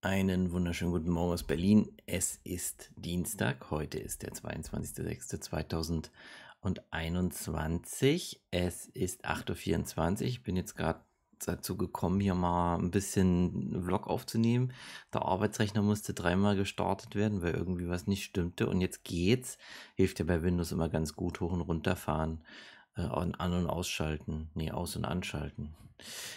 Einen wunderschönen guten Morgen aus Berlin. Es ist Dienstag, heute ist der 22.06.2021. Es ist 8.24 Uhr. Ich bin jetzt gerade dazu gekommen, hier mal ein bisschen einen Vlog aufzunehmen. Der Arbeitsrechner musste dreimal gestartet werden, weil irgendwie was nicht stimmte. Und jetzt geht's. Hilft ja bei Windows immer ganz gut hoch und runter fahren. Äh, an, und ausschalten. Nee, aus- und anschalten.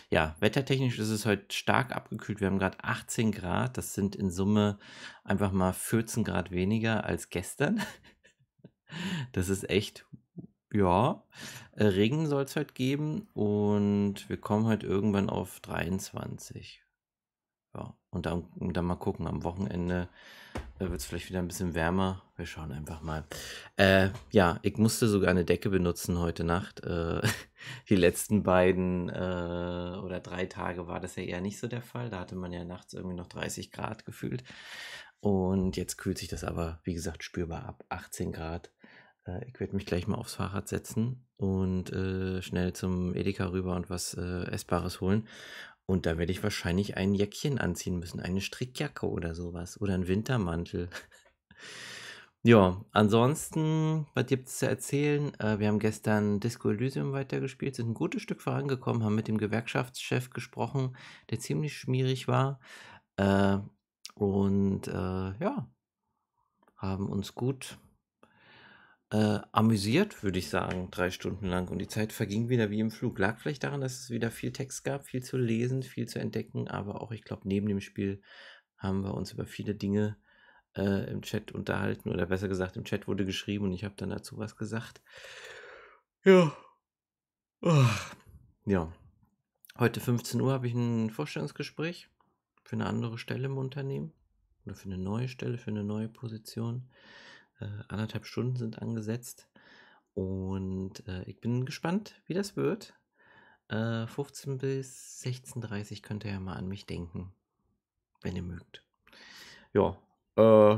Ja, wettertechnisch ist es heute stark abgekühlt. Wir haben gerade 18 Grad. Das sind in Summe einfach mal 14 Grad weniger als gestern. Das ist echt, ja. Äh, Regen soll es heute geben und wir kommen heute irgendwann auf 23. Ja, und dann, dann mal gucken. Am Wochenende wird es vielleicht wieder ein bisschen wärmer. Wir schauen einfach mal. Äh, ja, ich musste sogar eine Decke benutzen heute Nacht. Äh, die letzten beiden äh, oder drei Tage war das ja eher nicht so der Fall. Da hatte man ja nachts irgendwie noch 30 Grad gefühlt. Und jetzt kühlt sich das aber, wie gesagt, spürbar ab. 18 Grad. Äh, ich werde mich gleich mal aufs Fahrrad setzen und äh, schnell zum Edeka rüber und was äh, Essbares holen. Und da werde ich wahrscheinlich ein Jäckchen anziehen müssen, eine Strickjacke oder sowas oder einen Wintermantel. ja, ansonsten, was gibt es zu erzählen? Äh, wir haben gestern Disco Elysium weitergespielt, sind ein gutes Stück vorangekommen, haben mit dem Gewerkschaftschef gesprochen, der ziemlich schmierig war. Äh, und äh, ja, haben uns gut äh, amüsiert, würde ich sagen, drei Stunden lang. Und die Zeit verging wieder wie im Flug. Lag vielleicht daran, dass es wieder viel Text gab, viel zu lesen, viel zu entdecken. Aber auch, ich glaube, neben dem Spiel haben wir uns über viele Dinge äh, im Chat unterhalten. Oder besser gesagt, im Chat wurde geschrieben und ich habe dann dazu was gesagt. Ja. Oh. Ja. Heute 15 Uhr habe ich ein Vorstellungsgespräch für eine andere Stelle im Unternehmen. Oder für eine neue Stelle, für eine neue Position. Äh, anderthalb Stunden sind angesetzt. Und äh, ich bin gespannt, wie das wird. Äh, 15 bis 16.30 Uhr könnt ihr ja mal an mich denken, wenn ihr mögt. Ja, äh,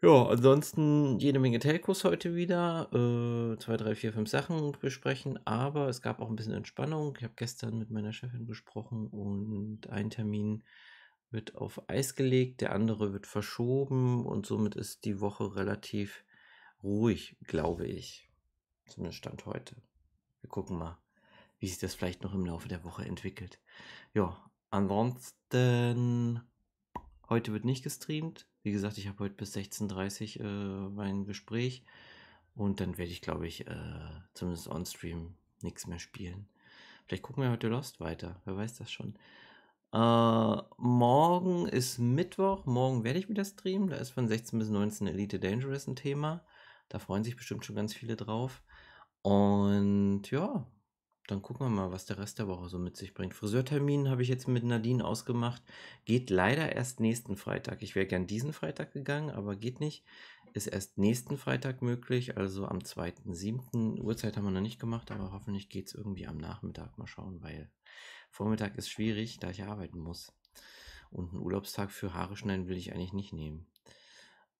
ja, ansonsten jede Menge Telcos heute wieder. Äh, zwei, drei, vier, fünf Sachen besprechen, aber es gab auch ein bisschen Entspannung. Ich habe gestern mit meiner Chefin gesprochen und einen Termin wird auf Eis gelegt, der andere wird verschoben und somit ist die Woche relativ ruhig, glaube ich. Zumindest Stand heute. Wir gucken mal, wie sich das vielleicht noch im Laufe der Woche entwickelt. Ja, ansonsten, heute wird nicht gestreamt. Wie gesagt, ich habe heute bis 16.30 Uhr äh, mein Gespräch und dann werde ich, glaube ich, äh, zumindest on-stream nichts mehr spielen. Vielleicht gucken wir heute Lost weiter, wer weiß das schon. Uh, morgen ist Mittwoch. Morgen werde ich wieder streamen. Da ist von 16 bis 19 Elite Dangerous ein Thema. Da freuen sich bestimmt schon ganz viele drauf. Und ja, dann gucken wir mal, was der Rest der Woche so mit sich bringt. Friseurtermin habe ich jetzt mit Nadine ausgemacht. Geht leider erst nächsten Freitag. Ich wäre gern diesen Freitag gegangen, aber geht nicht ist erst nächsten Freitag möglich, also am 2.7. Uhrzeit haben wir noch nicht gemacht, aber hoffentlich geht es irgendwie am Nachmittag. Mal schauen, weil Vormittag ist schwierig, da ich arbeiten muss. Und einen Urlaubstag für Haare schneiden will ich eigentlich nicht nehmen.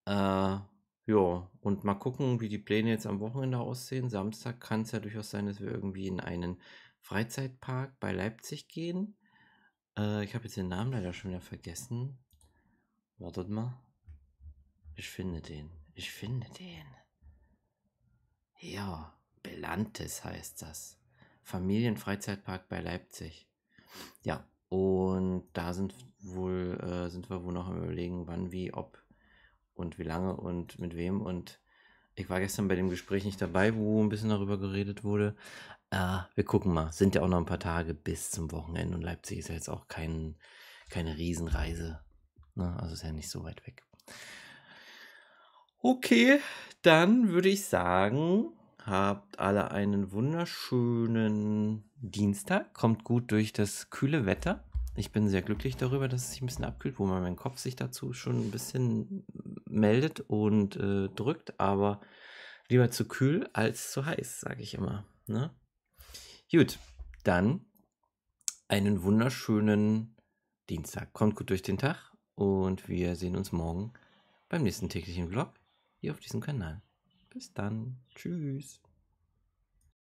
Äh, ja, und mal gucken, wie die Pläne jetzt am Wochenende aussehen. Samstag kann es ja durchaus sein, dass wir irgendwie in einen Freizeitpark bei Leipzig gehen. Äh, ich habe jetzt den Namen leider schon wieder vergessen. Wartet mal. Ich finde den. Ich finde den. Ja, Belantes heißt das. Familienfreizeitpark bei Leipzig. Ja, und da sind wohl, äh, sind wir wohl noch am überlegen, wann, wie, ob und wie lange und mit wem. Und ich war gestern bei dem Gespräch nicht dabei, wo ein bisschen darüber geredet wurde. Äh, wir gucken mal. Sind ja auch noch ein paar Tage bis zum Wochenende und Leipzig ist ja jetzt auch kein, keine Riesenreise. Ne? Also ist ja nicht so weit weg. Okay, dann würde ich sagen, habt alle einen wunderschönen Dienstag. Kommt gut durch das kühle Wetter. Ich bin sehr glücklich darüber, dass es sich ein bisschen abkühlt, wo mein Kopf sich dazu schon ein bisschen meldet und äh, drückt. Aber lieber zu kühl als zu heiß, sage ich immer. Ne? Gut, dann einen wunderschönen Dienstag. Kommt gut durch den Tag und wir sehen uns morgen beim nächsten täglichen Vlog hier auf diesem Kanal. Bis dann. Tschüss.